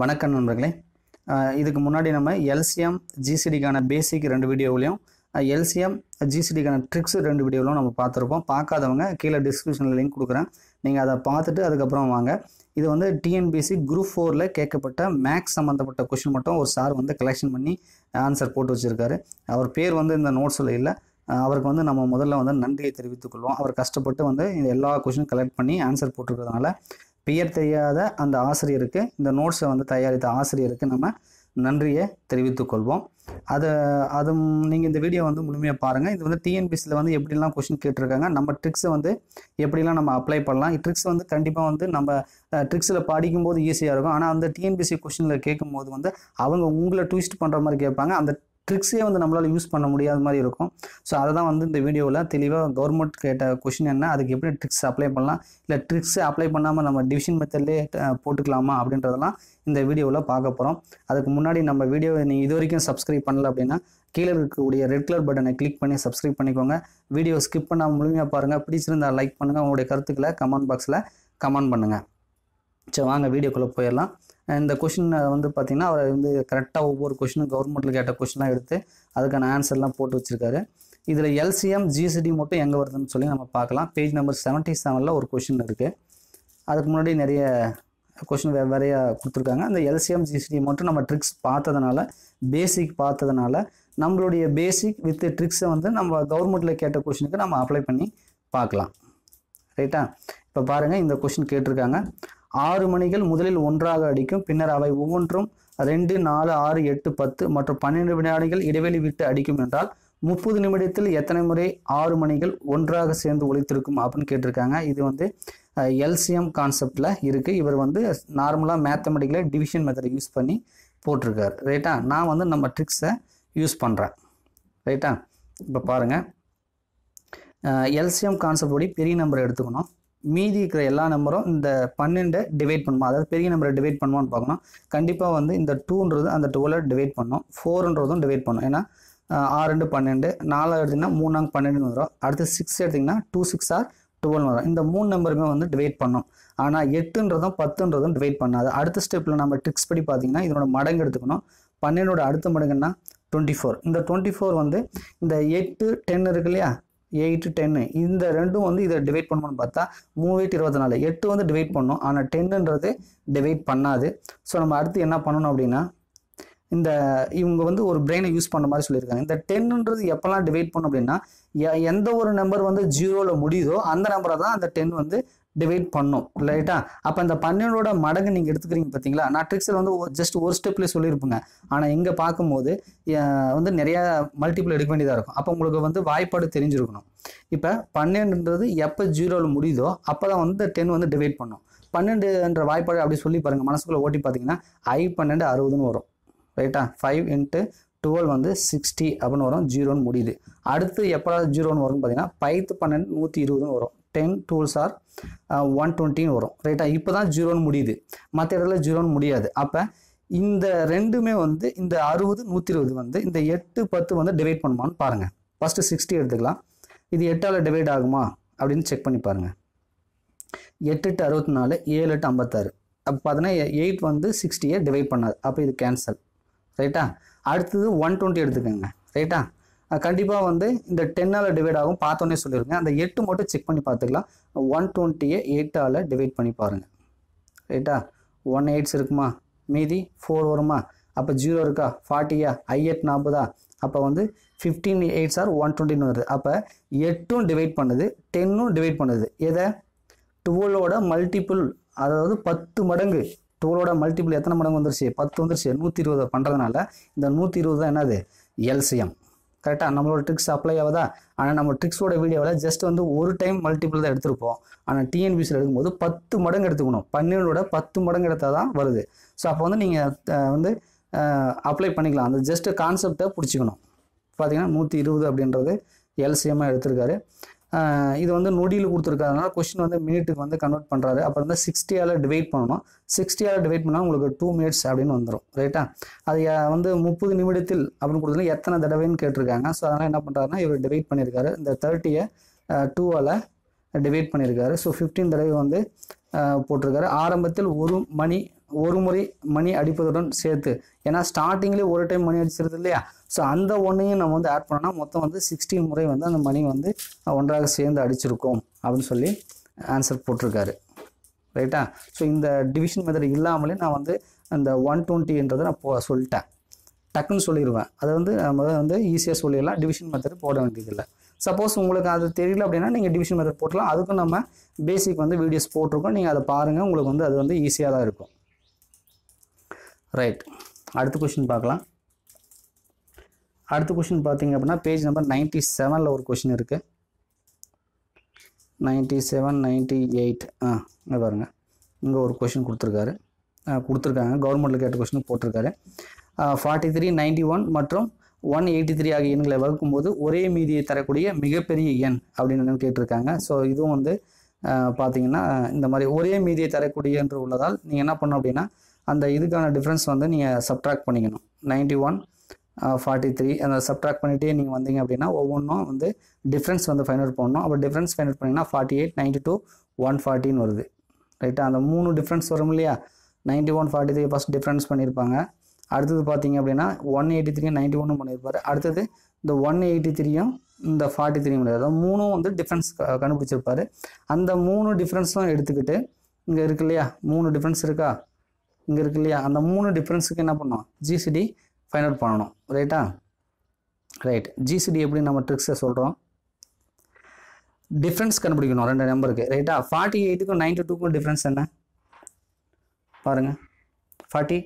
வணக்கம் நண்பர்களே இதுக்கு முன்னாடி நம்ம எல்சிஎம் ஜிசிடிக்கான பேசிக் ரெண்டு வீடியோவிலையும் எல்சிஎம் ஜிசிடிக்கான ட்ரிக்ஸ் ரெண்டு வீடியோவிலும் நம்ம பார்த்துருப்போம் பார்க்காதவங்க கீழே டிஸ்கிரிப்ஷனில் லிங்க் கொடுக்குறேன் நீங்கள் அதை பார்த்துட்டு அதுக்கப்புறம் வாங்க இது வந்து டிஎன்பிசி குரூப் ஃபோரில் கேட்கப்பட்ட மேக்ஸ் சம்மந்தப்பட்ட கொஷின் மட்டும் ஒரு சார் வந்து கலெக்ஷன் பண்ணி ஆன்சர் போட்டு வச்சுருக்காரு அவர் பேர் வந்து இந்த நோட்ஸில் இல்லை அவருக்கு வந்து நம்ம முதல்ல வந்து நன்றியை தெரிவித்துக்கொள்வோம் அவர் கஷ்டப்பட்டு வந்து இந்த எல்லா கொஷினும் கலெக்ட் பண்ணி ஆன்சர் போட்டிருக்கிறதுனால பெயர் தெரியாத அந்த ஆசிரியருக்கு இந்த நோட்ஸை வந்து தயாரித்த ஆசிரியருக்கு நம்ம நன்றியை தெரிவித்துக்கொள்வோம் அதை அது நீங்கள் இந்த வீடியோ வந்து முழுமையாக பாருங்கள் இது வந்து டிஎன்பிசியில் வந்து எப்படிலாம் கொஷின் கேட்டிருக்காங்க நம்ம ட்ரிக்ஸை வந்து எப்படிலாம் நம்ம அப்ளை பண்ணலாம் ட்ரிக்ஸ் வந்து கண்டிப்பாக வந்து நம்ம ட்ரிக்ஸில் படிக்கும்போது ஈஸியாக இருக்கும் ஆனால் அந்த டிஎன்பிசி கொஷினில் கேட்கும்போது வந்து அவங்க உங்களை ட்விஸ்ட் பண்ணுற மாதிரி கேட்பாங்க அந்த ட்ரிக்ஸே வந்து நம்மளால் யூஸ் பண்ண முடியாத மாதிரி இருக்கும் ஸோ அதை தான் வந்து இந்த வீடியோவில் தெளிவாக கவர்மெண்ட் கேட்ட கொஷின் என்ன அதுக்கு எப்படி ட்ரிக்ஸ் அப்ளை பண்ணலாம் இல்லை ட்ரிக்ஸை அப்ளை பண்ணாமல் நம்ம டிவிஷன் மெத்தட்லேயே போட்டுக்கலாமா அப்படின்றதெல்லாம் இந்த வீடியோவில் பார்க்க போகிறோம் அதுக்கு முன்னாடி நம்ம வீடியோ நீங்கள் இது வரைக்கும் சப்ஸ்கிரைப் பண்ணல அப்படின்னா கீழே இருக்கக்கூடிய ரெட் கலர் பட்டனை கிளிக் பண்ணி சப்ஸ்கிரைப் பண்ணிக்கோங்க வீடியோ ஸ்கிப் பண்ணால் முழுமையாக பாருங்கள் பிடிச்சிருந்தால் லைக் பண்ணுங்கள் உங்களுடைய கருத்துக்களை கமெண்ட் பாக்ஸில் கமெண்ட் பண்ணுங்கள் சரி வாங்க வீடியோக்குள்ளே போயிடலாம் இந்த கொஷினை வந்து பார்த்திங்கன்னா அவர் வந்து கரெக்டாக ஒவ்வொரு கொஷினும் கவர்மெண்ட்டில் கேட்ட கொஷினாக எடுத்து அதுக்கான ஆன்சர்லாம் போட்டு வச்சுருக்காரு இதில் எல்சிஎம் ஜிசிடி மட்டும் எங்கே வருதுன்னு சொல்லி நம்ம பார்க்கலாம் பேஜ் நம்பர் செவன்ட்டி செவனில் ஒரு கொஷின் இருக்குது அதுக்கு முன்னாடி நிறைய கொஷின் வெவ்வேறையாக கொடுத்துருக்காங்க அந்த எல்சிஎம் ஜிசிடி மட்டும் நம்ம ட்ரிக்ஸ் பார்த்ததுனால பேசிக் பார்த்ததுனால நம்மளுடைய பேசிக் வித் ட்ரிக்ஸை வந்து நம்ம கவர்மெண்ட்டில் கேட்ட கொஷினுக்கு நம்ம அப்ளை பண்ணி பார்க்கலாம் ரைட்டா இப்போ பாருங்கள் இந்த கொஷின் கேட்டிருக்காங்க ஆறு மணிகள் முதலில் ஒன்றாக அடிக்கும் பின்னர் அவை ஒவ்வொன்றும் ரெண்டு நாலு ஆறு எட்டு பத்து மற்றும் பன்னிரண்டு வினாடிகள் இடைவெளி விட்டு அடிக்கும் என்றால் முப்பது நிமிடத்தில் எத்தனை முறை ஆறு மணிகள் ஒன்றாக சேர்ந்து ஒழித்திருக்கும் அப்படின்னு கேட்டிருக்காங்க இது வந்து எல்சிஎம் கான்செப்டில் இருக்குது இவர் வந்து நார்மலாக மேத்தமெட்டிக்கில் டிவிஷன் மெத்தடை யூஸ் பண்ணி போட்டிருக்கார் ரைட்டா நான் வந்து நம்ம ட்ரிக்ஸை யூஸ் பண்ணுறேன் ரைட்டா இப்போ பாருங்கள் எல்சிஎம் கான்செப்ட் படி பெரிய நம்பரை எடுத்துக்கணும் மீதி இருக்கிற எல்லா நம்பரும் இந்த பன்னெண்டை டிவைட் பண்ணுவோம் அதாவது பெரிய நம்பரை டிவைட் பண்ணுவோம்னு பார்க்கணும் கண்டிப்பாக வந்து இந்த டூன்றது அந்த டுவெல் டிவைட் பண்ணோம் ஃபோர்ன்றதும் டிவைட் பண்ணோம் ஏன்னா ஆறு ரெண்டு பன்னெண்டு நாலு எடுத்திங்கன்னா மூணாங்க பன்னெண்டுன்னு வரும் அடுத்து சிக்ஸ் எடுத்திங்கன்னா டூ சிக்ஸ் ஆர் டுவெல் வரும் இந்த மூணு நம்பருமே வந்து டிவைட் பண்ணும் ஆனால் எட்டுன்றதும் பத்துன்றதும் டிவைட் பண்ணாது அடுத்த ஸ்டெப்பில் நம்ம ட்ரிக்ஸ் படி பார்த்தீங்கன்னா இதனோட மடங்கு எடுத்துக்கணும் பன்னெண்டோட அடுத்த மடங்குன்னா டுவெண்ட்டி ஃபோர் இந்த டுவெண்ட்டி ஃபோர் வந்து இந்த எட்டு டென் இருக்கு இல்லையா எயிட்டு டென்னு இந்த ரெண்டும் வந்து இதை டிவைட் பண்ணணும்னு பார்த்தா மூணு எயிட் இருபத்தி நாலு எட்டு வந்து டிவைட் பண்ணும் ஆனால் டென்னுன்றது டிவைட் பண்ணாது ஸோ நம்ம அடுத்து என்ன பண்ணணும் அப்படின்னா இந்த இவங்க வந்து ஒரு பிரெயினை யூஸ் பண்ண மாதிரி சொல்லியிருக்காங்க இந்த டென்னுன்றது எப்போல்லாம் டிவைட் பண்ணும் அப்படின்னா எந்த ஒரு நம்பர் வந்து ஜீரோவில் முடியுதோ அந்த நம்பரை தான் அந்த டென் வந்து டிவைட் பண்ணும் ரைட்டா அப்போ அந்த பன்னெண்டோட மடங்கு நீங்கள் எடுத்துக்கிறீங்க பார்த்தீங்களா நான் ட்ரிக்ஸில் வந்து ஜஸ்ட் ஒரு ஸ்டெப்லேயே சொல்லியிருப்பேங்க ஆனால் இங்கே பார்க்கும்போது வந்து நிறையா மல்டிபிள் எடுக்க வேண்டியதாக இருக்கும் அப்போ உங்களுக்கு வந்து வாய்ப்பாடு தெரிஞ்சிருக்கணும் இப்போ பன்னெண்டுன்றது எப்போ ஜீரோவில் முடியுதோ அப்போ தான் வந்து டென் வந்து டிவைட் பண்ணும் பன்னெண்டுன்ற வாய்ப்பாடு அப்படி சொல்லி பாருங்கள் மனசுக்குள்ளே ஓட்டி பார்த்தீங்கன்னா ஐ பன்னெண்டு அறுபதுன்னு வரும் ரைட்டா ஃபைவ் இன்ட்டு டுவெல் வந்து சிக்ஸ்டி அப்படின்னு வரும் ஜீரோன்னு முடியுது அடுத்து எப்போ ஜீரோன்னு வரும்னு பார்த்தீங்கன்னா பைத்து பன்னெண்டு நூற்றி இருபதுன்னு வரும் டென் டூல்ஸ் ஆர் ஒன் டுவெண்ட்டின்னு வரும் ரைட்டா இப்போ தான் ஜீரோன்னு முடியுது மற்ற இடத்துல ஜீரோன்னு முடியாது அப்போ இந்த ரெண்டுமே வந்து இந்த அறுபது நூற்றி இருபது வந்து இந்த எட்டு பத்து வந்து டிவைட் பண்ணுமான்னு பாருங்கள் ஃபஸ்ட்டு சிக்ஸ்டி எடுத்துக்கலாம் இது எட்டால் டிவைட் ஆகுமா அப்படின்னு செக் பண்ணி பாருங்கள் எட்டு எட்டு அறுபத்தி நாலு ஏழு எட்டு ஐம்பத்தாறு அப்போ பார்த்தீங்கன்னா எயிட் வந்து சிக்ஸ்டியை டிவைட் பண்ணாது அப்போ இது கேன்சல் ரைட்டா அடுத்தது ஒன் டுவெண்ட்டி எடுத்துக்கோங்க ரைட்டா கண்டிப்பாக வந்து இந்த டென்னால் டிவைட் ஆகும் பார்த்தோன்னே சொல்லிடுங்க அந்த எட்டு மட்டும் செக் பண்ணி பார்த்துக்கலாம் ஒன் டுவெண்ட்டியை எயிட்டால் டிவைட் பண்ணி பாருங்கள் ரைட்டா ஒன் எயிட்ஸ் இருக்குமா மீதி ஃபோர் வருமா அப்போ ஜீரோ இருக்கா ஃபார்ட்டியா ஐஎட் நாற்பதா அப்போ வந்து ஃபிஃப்டீன் எயிட்ஸ் ஆர் ஒன் டுவெண்ட்டின்னு வருது அப்போ எட்டும் டிவைட் பண்ணுது டென்னும் டிவைட் பண்ணுது எதை டுவெலோட மல்டிப்புள் அதாவது பத்து மடங்கு டுவெலோட மல்டிப்புள் எத்தனை மடங்கு வந்துருச்சு பத்து வந்துருச்சு நூற்றி இருபது பண்ணுறதுனால இந்த நூற்றி இருபது தான் என்னது எல்சிஎம் கரெக்டாக நம்மளோட ட்ரிக்ஸ் அப்ளை ஆகுதா ஆனால் நம்ம ட்ரிக்ஸோட வீடியோவில் ஜஸ்ட் வந்து ஒரு டைம் மல்டிபிள் தான் எடுத்திருப்போம் ஆனால் டிஎன்பிசியில் எடுக்கும்போது பத்து மடங்கு எடுத்துக்கணும் பன்னெண்டோட பத்து மடங்கு எடுத்தால் தான் வருது ஸோ அப்போ வந்து நீங்கள் வந்து அப்ளை பண்ணிக்கலாம் அந்த ஜஸ்ட்டு கான்செப்டை பிடிச்சிக்கணும் பார்த்தீங்கன்னா நூற்றி இருபது அப்படின்றது எல்சிஎம்மாக எடுத்திருக்காரு இது வந்து நொடியில் கொடுத்துருக்காங்க கொஸ்டின் வந்து மினிட்டுக்கு வந்து கன்வெர்ட் பண்ணுறாரு அப்போ வந்து சிக்ஸ்டியால் டிவைட் பண்ணணும் சிக்ஸ்டியால் டிவைட் பண்ணால் உங்களுக்கு டூ மினிட்ஸ் அப்படின்னு வந்துடும் ரைட்டா அது வந்து முப்பது நிமிடத்தில் அப்படின்னு கொடுத்தா எத்தனை தடவைன்னு கேட்டிருக்காங்க ஸோ அதனால் என்ன பண்ணுறாருன்னா இவர் டிவைட் பண்ணியிருக்காரு இந்த தேர்ட்டியை டூவால் டிவைட் பண்ணியிருக்காரு ஸோ ஃபிஃப்டீன் தடவை வந்து போட்டிருக்காரு ஆரம்பத்தில் ஒரு மணி ஒரு முறை மணி அடிப்பதுடன் சேர்த்து ஏன்னா ஸ்டார்டிங்லேயே ஒரு டைம் மணி அடிச்சிருது இல்லையா ஸோ அந்த ஒன்றையும் நம்ம வந்து ஆட் பண்ணால் மொத்தம் வந்து சிக்ஸ்டீன் முறை வந்து அந்த மணி வந்து ஒன்றாக சேர்ந்து அடிச்சிருக்கோம் அப்படின்னு சொல்லி ஆன்சர் போட்டிருக்காரு ரைட்டா ஸோ இந்த டிவிஷன் மெத்தட் இல்லாமலே நான் வந்து அந்த ஒன் டுவெண்ட்டின்றதை நான் போ சொல்லிட்டேன் டக்குன்னு சொல்லிடுவேன் அதை வந்து நம்ம வந்து ஈஸியாக சொல்லிடலாம் டிவிஷன் மெத்தட் போட வேண்டியதில்லை சப்போஸ் உங்களுக்கு அது தெரியல அப்படின்னா நீங்கள் டிவிஷன் மெத்தட் போட்டலாம் அதுக்கும் நம்ம பேசிக் வந்து வீடியோஸ் போட்டிருக்கோம் நீங்கள் அதை பாருங்கள் உங்களுக்கு வந்து அது வந்து ஈஸியாக தான் இருக்கும் ரைட் அடுத்த கொஷின் பார்க்கலாம் அடுத்த கொஷின் பார்த்தீங்க அப்படின்னா பேஜ் நம்பர் நைன்ட்டி செவனில் ஒரு கொஷின் இருக்குது நைன்ட்டி செவன் நைன்ட்டி எயிட் ஆ இங்கே பாருங்கள் இங்கே ஒரு கொஷின் கொடுத்துருக்காரு கொடுத்துருக்காங்க கவர்மெண்ட்டில் கேட்ட கொஷின் போட்டிருக்காரு ஃபார்ட்டி த்ரீ நைன்ட்டி ஒன் மற்றும் ஒன் எயிட்டி த்ரீ ஆகிய எண்களை போது ஒரே மீதியை தரக்கூடிய மிகப்பெரிய எண் அப்படின்னு கேட்டிருக்காங்க ஸோ இதுவும் வந்து பார்த்தீங்கன்னா இந்த மாதிரி ஒரே மீதியை தரக்கூடிய என்று உள்ளதால் நீங்கள் என்ன பண்ணணும் அப்படின்னா அந்த இதுக்கான டிஃப்ரென்ஸ் வந்து நீங்கள் சப்ட்ராக்ட் பண்ணிக்கணும் நைன்ட்டி ஒன் ஃபார்ட்டி த்ரீ அந்த சப்ட்ராக்ட் பண்ணிகிட்டே நீங்கள் வந்தீங்க அப்படின்னா ஒவ்வொன்றும் வந்து டிஃப்ரென்ஸ் வந்து ஃபைன் அவுட் பண்ணணும் அப்போ டிஃப்ரென்ஸ் ஃபைன் அவுட் பண்ணிங்கன்னா forty eight ninety two one ஃபார்ட்டின்னு வருது ரைட்டாக அந்த மூணு டிஃப்ரென்ஸ் வரும் இல்லையா ninety one forty three first difference பண்ணியிருப்பாங்க அடுத்தது பார்த்தீங்க அப்படின்னா ஒன் எயிட்டி த்ரீ நைன்ட்டி ஒன்றும் பண்ணியிருப்பார் அடுத்தது இந்த ஒன் எயிட்டி த்ரீயும் இந்த ஃபார்ட்டி த்ரீ முடியாது அதாவது மூணும் வந்து டிஃப்ரென்ஸ் கண்டுபிடிச்சிருப்பார் அந்த மூணு டிஃப்ரென்ஸும் எடுத்துக்கிட்டு இங்கே இருக்கு இல்லையா மூணு டிஃப்ரென்ஸ் இருக்கா இங்கே இருக்கு இல்லையா அந்த மூணு டிஃப்ரென்ஸுக்கு என்ன பண்ணோம் ஜிசிடி ஃபைண்ட் அவுட் பண்ணணும் ரைட்டா ரைட் ஜிசிடி எப்படி நம்ம ட்ரிக்ஸை சொல்கிறோம் டிஃப்ரென்ஸ் கண்டுபிடிக்கணும் ரெண்டு நம்பருக்கு ரைட்டா ஃபார்ட்டி எயிட்டுக்கும் நைன்டி டூக்கும் டிஃப்ரென்ஸ் என்ன பாருங்க ஃபார்ட்டி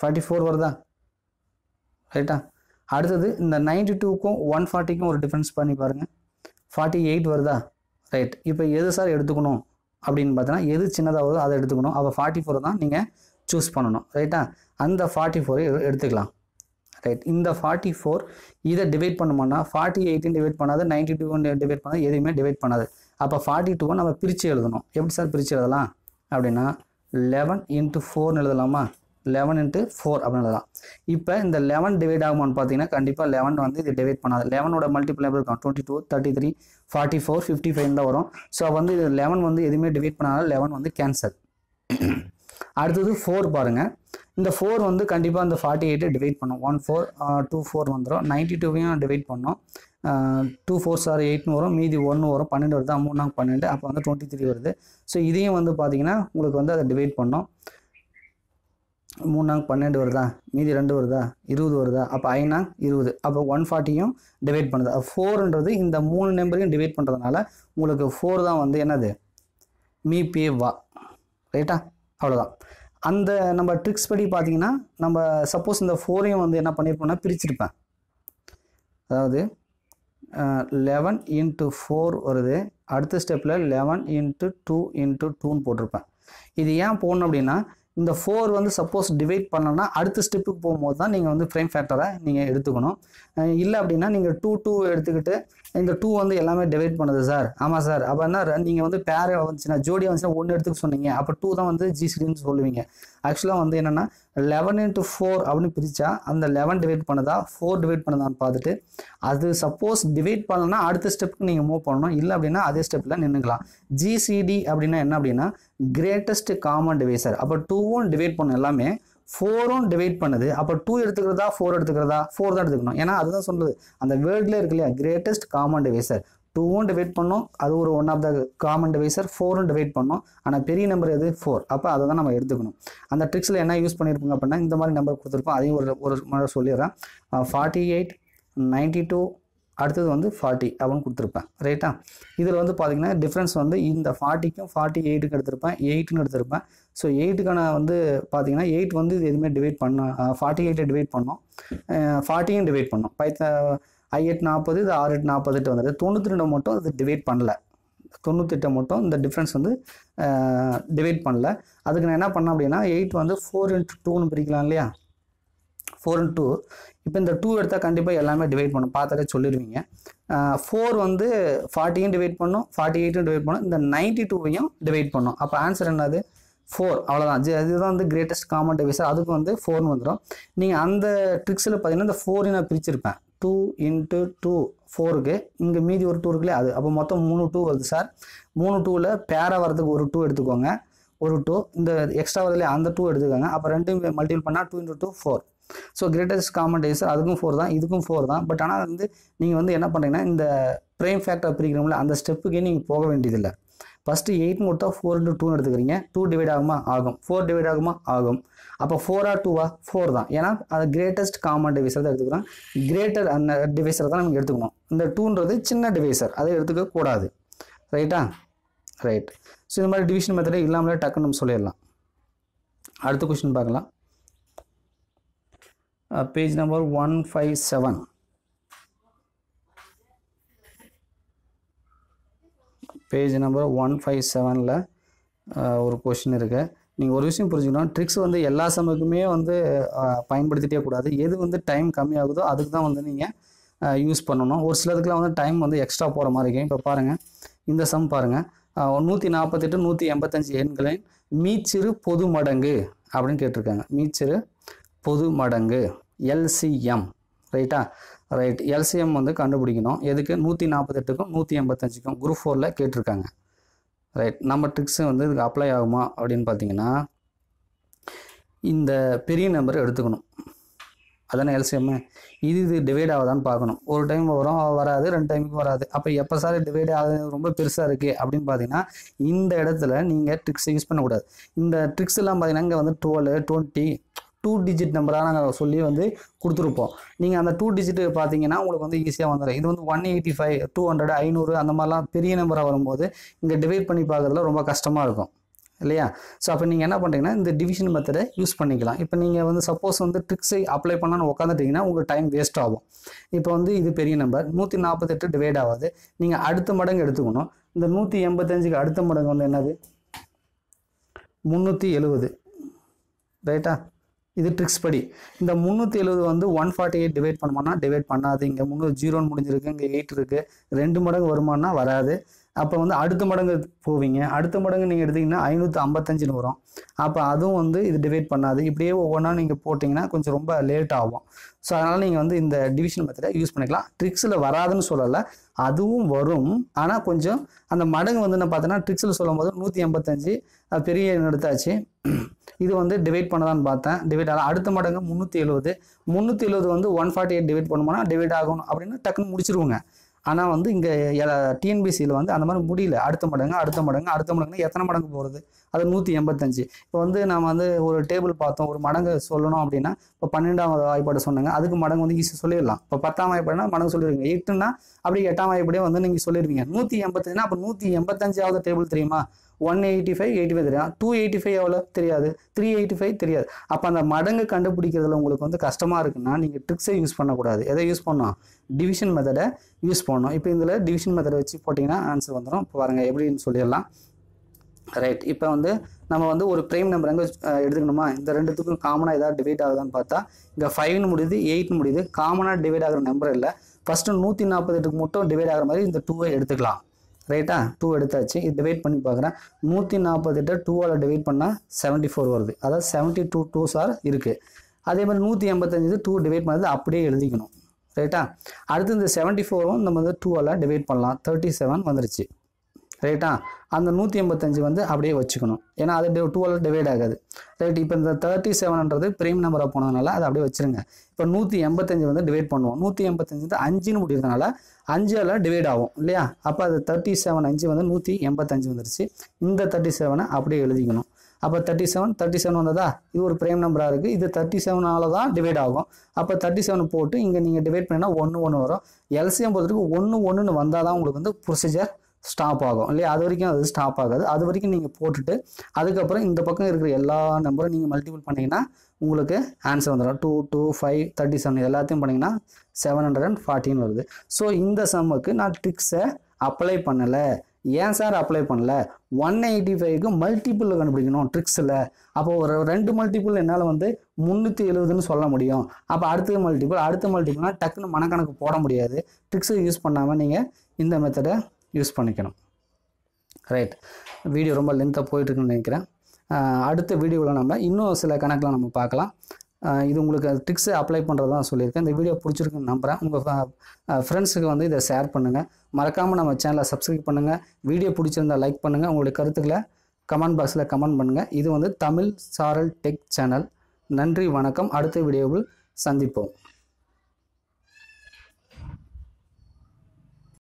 ஃபார்ட்டி ஃபோர் வருதா ரைட்டா அடுத்தது இந்த நைன்டி டூக்கும் ஒன் ஃபார்ட்டிக்கும் ஒரு டிஃப்ரென்ஸ் பண்ணி பாருங்கள் ஃபார்ட்டி எயிட் வருதா ரைட் இப்போ எது சார் எடுத்துக்கணும் அப்படின்னு பார்த்தோன்னா எது சின்னதாக அதை எடுத்துக்கணும் அப்போ ஃபார்ட்டி ஃபோர் தான் நீங்கள் சூஸ் பண்ணணும் ரைட்டா அந்த ஃபார்ட்டி ஃபோரை எடுத்துக்கலாம் ரைட் இந்த ஃபார்ட்டி ஃபோர் இதை டிவைட் பண்ணமுன்னா ஃபார்ட்டி எயிட்டின் டிவைட் பண்ணாது நைன்ட்டி டூ ஒன் டிவைட் பண்ணாது எதுவுமே டிவைட் பண்ணாது அப்போ ஃபார்ட்டி டூவை நம்ம பிரித்து எழுதணும் எப்படி சார் பிரித்து எழுதலாம் அப்படின்னா லெவன் இன்ட்டு ஃபோர்னு எழுதலாமா லெவன் இன்ட்டு ஃபோர் அப்படின்னு எழுதலாம் இப்போ இந்த லெவன் டிவைட் ஆகுமான்னு பார்த்தீங்கன்னா கண்டிப்பாக லெவன் வந்து இது டிவைட் பண்ணாது லெவனோட மல்டிபிள் எப்படி இருக்கும் twenty two thirty three forty four fifty five தான் வரும் ஸோ வந்து இது லெவன் வந்து எதுவுமே டிவைட் பண்ணாத லெவன் வந்து கேன்சல் அடுத்தது ஃபோர் பாருங்கள் இந்த ஃபோர் வந்து கண்டிப்பாக இந்த ஃபார்ட்டி எயிட்டை டிவைட் பண்ணும் ஒன் ஃபோர் டூ ஃபோர் வந்துடும் நைன்ட்டி டூவையும் டிவைட் பண்ணோம் டூ ஃபோர் சார் எயிட்னு வரும் மீதி ஒன்று வரும் பன்னெண்டு வருது மூணு நாங்கள் பன்னெண்டு அப்போ வந்து டுவெண்ட்டி த்ரீ வருது ஸோ இதையும் வந்து பார்த்தீங்கன்னா உங்களுக்கு வந்து அதை டிவைட் பண்ணோம் மூணு நாங்க பன்னெண்டு வருதா மீதி ரெண்டு வருதா இருபது வருதா அப்போ ஐநாங் இருபது அப்போ ஒன் ஃபார்ட்டியும் டிவைட் பண்ணுது ஃபோர்ன்றது இந்த மூணு நம்பரையும் டிவைட் பண்ணுறதுனால உங்களுக்கு ஃபோர் தான் வந்து என்னது மீ பே வா ரைட்டா அவ்வளோதான் அந்த நம்ம ட்ரிக்ஸ் படி பார்த்தீங்கன்னா நம்ம சப்போஸ் இந்த ஃபோரையும் வந்து என்ன பண்ணியிருப்போம்னா பிரிச்சிருப்பேன் அதாவது லெவன் இன்ட்டு ஃபோர் வருது அடுத்த ஸ்டெப்பில் லெவன் இன்ட்டு டூ இன்ட்டு டூன்னு போட்டிருப்பேன் இது ஏன் போடணும் அப்படின்னா இந்த ஃபோர் வந்து சப்போஸ் டிவைட் பண்ணோன்னா அடுத்த ஸ்டெப்புக்கு போகும்போது தான் நீங்கள் வந்து ஃப்ரேம் ஃபேக்டரை நீங்கள் எடுத்துக்கணும் இல்லை அப்படின்னா நீங்கள் டூ டூ எடுத்துக்கிட்டு இந்த டூ வந்து எல்லாமே டிவைட் பண்ணுது சார் ஆமாம் சார் அப்போ என்ன நீங்கள் வந்து பேர் வந்துச்சுன்னா ஜோடி வந்துச்சுன்னா ஒன்று எடுத்துக்க சொன்னீங்க அப்போ டூ தான் வந்து ஜிசிடின்னு சொல்லுவீங்க ஆக்சுவலாக வந்து என்னென்னா லெவன் இன்ட்டு ஃபோர் அப்படின்னு பிரித்தா அந்த லெவன் டிவைட் பண்ணதா ஃபோர் டிவைட் பண்ணதான்னு பார்த்துட்டு அது சப்போஸ் டிவைட் பண்ணலன்னா அடுத்த ஸ்டெப்புக்கு நீங்கள் மூவ் பண்ணணும் இல்லை அப்படின்னா அதே ஸ்டெப்பில் நின்றுக்கலாம் ஜிசிடி அப்படின்னா என்ன அப்படின்னா கிரேட்டஸ்ட் காமன் டிவைசர் அப்போ டூவும் டிவைட் பண்ண எல்லாமே ஃபோரும் டிவைட் பண்ணுது அப்போ டூ எடுத்துக்கிறதா ஃபோர் எடுத்துக்கிறதா ஃபோர் தான் எடுத்துக்கணும் ஏன்னா அதுதான் சொல்லுது அந்த வேர்ல்டில் இருக்கு இல்லையா கிரேட்டஸ்ட் காமன் டிவைசர் டூவும் டிவைட் பண்ணோம் அது ஒரு one of the common divisor ஃபோரும் டிவைட் பண்ணோம் ஆனால் பெரிய நம்பர் எது ஃபோர் அப்போ அதை தான் நம்ம எடுத்துக்கணும் அந்த ட்ரிக்ஸில் என்ன யூஸ் பண்ணியிருப்போங்க அப்படின்னா இந்த மாதிரி நம்பர் கொடுத்துருப்போம் அதையும் ஒரு ஒரு முறை சொல்லிடுறேன் ஃபார்ட்டி எயிட் நைன்ட்டி டூ அடுத்தது வந்து ஃபார்ட்டி அப்படின்னு கொடுத்துருப்பேன் ரைட்டா இதில் வந்து பார்த்திங்கன்னா டிஃப்ரென்ஸ் வந்து இந்த ஃபார்ட்டிக்கும் ஃபார்ட்டி எயிட்டுக்கு எடுத்திருப்பேன் எயிட்டுன்னு எடுத்திருப்பேன் ஸோ எயிட்டுக்கான வந்து பார்த்திங்கன்னா எயிட் வந்து இது எதுவுமே டிவைட் பண்ண ஃபார்ட்டி எயிட்டை டிவைட் பண்ணோம் ஃபார்ட்டியும் டிவைட் பண்ணோம் பைத்த ஐ எட் நாற்பது இது ஆறு எட்டு நாற்பதுட்டு வந்தது தொண்ணூற்றி ரெண்டு மட்டும் அது டிவைட் பண்ணலை தொண்ணூற்றெட்டை மட்டும் இந்த டிஃப்ரென்ஸ் வந்து டிவைட் பண்ணல அதுக்கு நான் என்ன பண்ணேன் அப்படின்னா எயிட் வந்து ஃபோர் இன்ட்டு டூன்னு பிரிக்கலாம் இல்லையா ஃபோர் அண்ட் டூ இப்போ இந்த டூ எடுத்தால் கண்டிப்பாக எல்லாமே டிவைட் பண்ணும் பார்த்தாலே சொல்லிடுவீங்க ஃபோர் வந்து ஃபார்ட்டியும் டிவைட் பண்ணும் ஃபார்ட்டி எயிட்டும் டிவைட் பண்ணும் இந்த நைன்ட்டி டூவையும் டிவைட் பண்ணும் அப்போ ஆன்சர் என்னது ஃபோர் அவ்வளோதான் அதுதான் வந்து கிரேட்டஸ்ட் காமன் டிவைஸர் அதுக்கு வந்து ஃபோர்னு வந்துடும் நீங்கள் அந்த ட்ரிக்ஸில் பார்த்தீங்கன்னா இந்த ஃபோரையும் நான் பிரிச்சிருப்பேன் டூ இன்ட்டு டூ ஃபோருக்கு இங்கே மீதி ஒரு டூ இருக்குல்லையே அது அப்போ மொத்தம் மூணு டூ வருது சார் மூணு டூவில் பேரா வரதுக்கு ஒரு டூ எடுத்துக்கோங்க ஒரு டூ இந்த எக்ஸ்ட்ரா வரதுலேயே அந்த டூ எடுத்துக்கோங்க அப்போ ரெண்டு மல்டிபிள் பண்ணால் two into two four so greatest common divisor அதுக்கும் ஃபோர் தான் இதுக்கும் ஃபோர் தான் பட் ஆனால் வந்து நீங்கள் வந்து என்ன பண்ணுறீங்கன்னா இந்த ப்ரைம் ஃபேக்டர் பிரிக்கிறோம்ல அந்த ஸ்டெப்புக்கே நீங்கள் போக வேண்டியதில்லை ஃபஸ்ட்டு எயிட் மட்டும் ஃபோர் இன்ட்டு டூன்னு எடுத்துக்கிறீங்க டூ டிவைட் ஆகுமா ஆகும் ஃபோர் டிவைட் ஆகுமா ஆகும் அப்போ ஃபோரா டூவா ஃபோர் தான் ஏன்னா அது கிரேட்டஸ்ட் காமன் டிவைசர் தான் எடுத்துக்கிறோம் கிரேட்டர் அந்த டிவைசரை தான் நமக்கு எடுத்துக்கணும் இந்த டூன்றது சின்ன டிவைசர் அதை எடுத்துக்கக்கூடாது ரைட்டா ரைட் ஸோ இந்த மாதிரி டிவிஷன் மெத்தடே இல்லாமலே டக்குன்னு நம்ம சொல்லிடலாம் அடுத்த கொஸ்டின் பார்க்கலாம் number one five seven page number one five செவனில் ஒரு கொஷின் இருக்குது நீங்கள் ஒரு விஷயம் புரிஞ்சுக்கணும் ட்ரிக்ஸ் வந்து எல்லா சமயக்குமே வந்து uh, பயன்படுத்திட்டே கூடாது எது வந்து டைம் கம்மியாகுதோ அதுக்கு தான் வந்து நீங்கள் யூஸ் uh, பண்ணணும் ஒரு சிலதுக்குலாம் வந்து டைம் வந்து எக்ஸ்ட்ரா போகிற மாதிரி இருக்கும் இப்போ பாருங்கள் இந்த சம் பாருங்கள் uh, நூற்றி நாற்பத்தெட்டு நூற்றி எண்பத்தஞ்சு எண்களின் மீச்சிறு பொது மடங்கு அப்படின்னு கேட்டிருக்காங்க மீச்சிறு பொது மடங்கு எல்சிஎம் ரைட்டா ரைட் எல்சிஎம் வந்து கண்டுபிடிக்கணும் எதுக்கு நூற்றி நாற்பத்தெட்டுக்கும் நூற்றி எண்பத்தஞ்சுக்கும் குரூப் ஃபோரில் கேட்டிருக்காங்க ரைட் நம்ம ட்ரிக்ஸு வந்து இதுக்கு அப்ளை ஆகுமா அப்படின்னு பார்த்தீங்கன்னா இந்த பெரிய நம்பர் எடுத்துக்கணும் அதானே எல்சிஎம்மு இது இது டிவைட் ஆகுதான்னு பார்க்கணும் ஒரு டைம் வரும் வராது ரெண்டு டைமுக்கு வராது அப்போ எப்போ சார் டிவைட் ஆகுது ரொம்ப பெருசாக இருக்குது அப்படின்னு பார்த்தீங்கன்னா இந்த இடத்துல நீங்கள் ட்ரிக்ஸ் யூஸ் பண்ணக்கூடாது இந்த ட்ரிக்ஸ் எல்லாம் பார்த்தீங்கன்னா இங்கே வந்து டுவெல் டுவெண்ட்டி டூ டிஜிட் நம்பராக நாங்கள் சொல்லி வந்து கொடுத்துருப்போம் நீங்கள் அந்த டூ டிஜிட் பார்த்தீங்கன்னா உங்களுக்கு வந்து ஈஸியாக வந்துடும் இது வந்து one eighty five two hundred ஐநூறு அந்த மாதிரிலாம் பெரிய நம்பராக வரும்போது இங்கே டிவைட் பண்ணி பார்க்குறதுல ரொம்ப கஷ்டமாக இருக்கும் இல்லையா ஸோ அப்போ நீங்கள் என்ன பண்ணுறீங்கன்னா இந்த டிவிஷன் மெத்தடை யூஸ் பண்ணிக்கலாம் இப்போ நீங்கள் வந்து சப்போஸ் வந்து ட்ரிக்ஸை அப்ளை பண்ணான்னு உட்காந்துட்டிங்கன்னா உங்களுக்கு டைம் வேஸ்ட் ஆகும் இப்போ வந்து இது பெரிய நம்பர் நூற்றி நாற்பத்தெட்டு டிவைட் ஆகாது நீங்கள் அடுத்த மடங்கு எடுத்துக்கணும் இந்த நூற்றி எண்பத்தஞ்சுக்கு அடுத்த மடங்கு வந்து என்னது முந்நூற்றி எழுபது ரைட்டா இது ட்ரிக்ஸ் படி இந்த முந்நூற்றி எழுபது வந்து ஒன் ஃபார்ட்டி எயிட் டிவைட் பண்ணுமானா டிவைட் பண்ணாது இங்கே முந்நூறு ஜீரோன்னு முடிஞ்சிருக்கு இங்கே எயிட் இருக்குது ரெண்டு மடங்கு வருமானா வராது அப்போ வந்து அடுத்த மடங்கு போவீங்க அடுத்த மடங்கு நீங்கள் எடுத்திங்கன்னா ஐநூற்றி ஐம்பத்தஞ்சுன்னு வரும் அப்போ அதுவும் வந்து இது டிவைட் பண்ணாது இப்படியே ஒவ்வொன்றா நீங்கள் போட்டிங்கன்னா கொஞ்சம் ரொம்ப லேட் ஆகும் ஸோ அதனால் நீங்கள் வந்து இந்த டிவிஷன் மெத்தடை யூஸ் பண்ணிக்கலாம் ட்ரிக்ஸில் வராதுன்னு சொல்லலை அதுவும் வரும் ஆனால் கொஞ்சம் அந்த மடங்கு வந்து என்ன பார்த்தோன்னா ட்ரிக்ஸில் சொல்லும் போது நூற்றி ஐம்பத்தஞ்சு பெரிய எடுத்தாச்சு இது வந்து டிவைட் பண்ணலான்னு பார்த்தேன் டிவைட் ஆகலாம் அடுத்த மடங்கு முந்நூற்றி எழுபது முந்நூற்றி எழுபது வந்து ஒன் ஃபார்ட்டி எயிட் டிவைட் பண்ணுமோனா டிவைட் ஆகணும் அப்படின்னு டக்குன்னு முடிச்சிருவோங்க ஆனால் வந்து இங்கே டிஎன்பிசியில் வந்து அந்த மாதிரி முடியல அடுத்த மடங்கு அடுத்த மடங்கு அடுத்த மடங்குனா எத்தனை மடங்கு போகிறது அது நூற்றி எண்பத்தஞ்சு இப்போ வந்து நம்ம வந்து ஒரு டேபிள் பார்த்தோம் ஒரு மடங்கு சொல்லணும் அப்படின்னா இப்போ பன்னெண்டாவது வாய்ப்பாடு சொன்னாங்க அதுக்கு மடங்கு வந்து ஈஸியாக சொல்லிடலாம் இப்போ பத்தாம் வாய்ப்பாடுனா மடங்கு சொல்லிடுவீங்க எட்டுன்னா அப்படி எட்டாம் வாய்ப்படியே வந்து நீங்கள் சொல்லிடுவீங்க நூற்றி எண்பத்தஞ்சுனா அப்போ நூற்றி எண்பத்தஞ்சாவது டேபிள் தெரியுமா one eighty five eighty five தெரியும் டூ எயிட்டி ஃபைவ் எவ்வளோ தெரியாது த்ரீ எயிட்டி ஃபைவ் தெரியாது அப்போ அந்த மடங்கு கண்டுபிடிக்கிறதுல உங்களுக்கு வந்து கஷ்டமாக இருக்குன்னா நீங்கள் ட்ரிக்ஸை யூஸ் பண்ணக்கூடாது எதை யூஸ் பண்ணோம் டிவிஷன் மெத்தடை யூஸ் பண்ணோம் இப்போ இதில் டிவிஷன் மெத்தடை வச்சு போட்டிங்கன்னா ஆன்சர் வந்துடும் இப்போ பாருங்கள் எப்படின்னு சொல்லிடலாம் ரைட் இப்போ வந்து நம்ம வந்து ஒரு ப்ரைம் நம்பர் எங்கே எடுத்துக்கணுமா இந்த ரெண்டுத்துக்கும் காமனாக ஏதாவது டிவைட் ஆகுதான்னு பார்த்தா இங்கே ஃபைவ்னு முடியுது எயிட்னு முடியுது காமனாக டிவைட் ஆகிற நம்பர் இல்லை ஃபஸ்ட்டு நூற்றி நாற்பத்தெட்டுக்கு மட்டும் டிவைட் ஆகிற மாதிரி இந்த டூவை எடுத்துக்கலாம் ரைட்டா டூ எடுத்தாச்சு இது டிவைட் பண்ணி பார்க்குறேன் நூற்றி நாற்பத்தெட்டை டூவால் டிவைட் பண்ணால் செவன்ட்டி ஃபோர் வருது அதாவது செவன்ட்டி டூ டூ சார் இருக்குது அதே மாதிரி நூற்றி எண்பத்தஞ்சு டூ டிவைட் பண்ணது அப்படியே எழுதிக்கணும் ரைட்டா அடுத்து இந்த செவன்ட்டி ஃபோரும் நம்ம வந்து டூவால் டிவைட் பண்ணலாம் தேர்ட்டி செவன் வந்துருச்சு ரைட்டா அந்த நூற்றி எண்பத்தஞ்சு வந்து அப்படியே வச்சுக்கணும் ஏன்னா அது டுவெல் டிவைட் ஆகாது ரைட் இப்போ இந்த தேர்ட்டி செவன்ன்றது பிரைம் நம்பராக போனதுனால அதை அப்படியே வச்சுருங்க இப்போ நூற்றி எண்பத்தஞ்சு வந்து டிவைட் பண்ணுவோம் நூற்றி எண்பத்தஞ்சு வந்து அஞ்சுன்னு முடிகிறதுனால அஞ்சால் டிவைட் ஆகும் இல்லையா அப்போ அது தேர்ட்டி செவன் அஞ்சு வந்து நூற்றி எண்பத்தஞ்சு வந்துருச்சு இந்த தேர்ட்டி செவனை அப்படியே எழுதிக்கணும் அப்போ தேர்ட்டி செவன் தேர்ட்டி செவன் வந்ததா இது ஒரு பிரேம் நம்பராக இருக்குது இது தேர்ட்டி செவனால் தான் டிவைட் ஆகும் அப்போ தேர்ட்டி செவன் போட்டு இங்கே நீங்கள் டிவைட் பண்ணினா ஒன்று ஒன்று வரும் எல்சிஎம் பொறுத்தவரைக்கும் ஒன்று ஒன்றுன்னு வந்தால் தான் உங்களுக்கு வந்து ப்ரொசீஜர் ஸ்டாப் ஆகும் இல்லையா அது வரைக்கும் அது ஸ்டாப் ஆகாது அது வரைக்கும் நீங்கள் போட்டுட்டு அதுக்கப்புறம் இந்த பக்கம் இருக்கிற எல்லா நம்பரும் நீங்கள் மல்டிபிள் பண்ணிங்கன்னா உங்களுக்கு ஆன்சர் வந்துடும் two two five thirty seven எல்லாத்தையும் பண்ணிங்கன்னா செவன் ஹண்ட்ரட் அண்ட் ஃபார்ட்டின்னு வருது ஸோ இந்த சம்முக்கு நான் ட்ரிக்ஸை அப்ளை பண்ணலை ஏன் சார் அப்ளை பண்ணலை ஒன் எயிட்டி ஃபைவ்க்கு மல்டிப்புளில் கண்டுபிடிக்கணும் ட்ரிக்ஸில் அப்போ ஒரு ரெண்டு மல்டிபிள் என்னால் வந்து முந்நூற்றி எழுபதுன்னு சொல்ல முடியும் அப்போ அடுத்த மல்டிபிள் அடுத்த மல்டிபிள்னால் டக்குன்னு மனக்கணக்கு போட முடியாது ட்ரிக்ஸை யூஸ் பண்ணாமல் நீங்கள் இந்த மெத்தடை யூஸ் பண்ணிக்கணும் ரைட் வீடியோ ரொம்ப லென்த்தாக போயிட்டுருக்குன்னு நினைக்கிறேன் அடுத்த வீடியோவில் நம்ம இன்னும் சில கணக்கெலாம் நம்ம பார்க்கலாம் இது உங்களுக்கு ட்ரிக்ஸு அப்ளை பண்ணுறது தான் சொல்லியிருக்கேன் இந்த வீடியோ பிடிச்சிருக்குன்னு நம்புகிறேன் உங்கள் ஃப்ரெண்ட்ஸுக்கு வந்து இதை ஷேர் பண்ணுங்கள் மறக்காமல் நம்ம சேனலை சப்ஸ்கிரைப் பண்ணுங்கள் வீடியோ பிடிச்சிருந்தால் லைக் பண்ணுங்கள் உங்களுடைய கருத்துக்களை கமெண்ட் பாக்ஸில் கமெண்ட் பண்ணுங்கள் இது வந்து தமிழ் சாரல் டெக் சேனல் நன்றி வணக்கம் அடுத்த வீடியோவில் சந்திப்போம்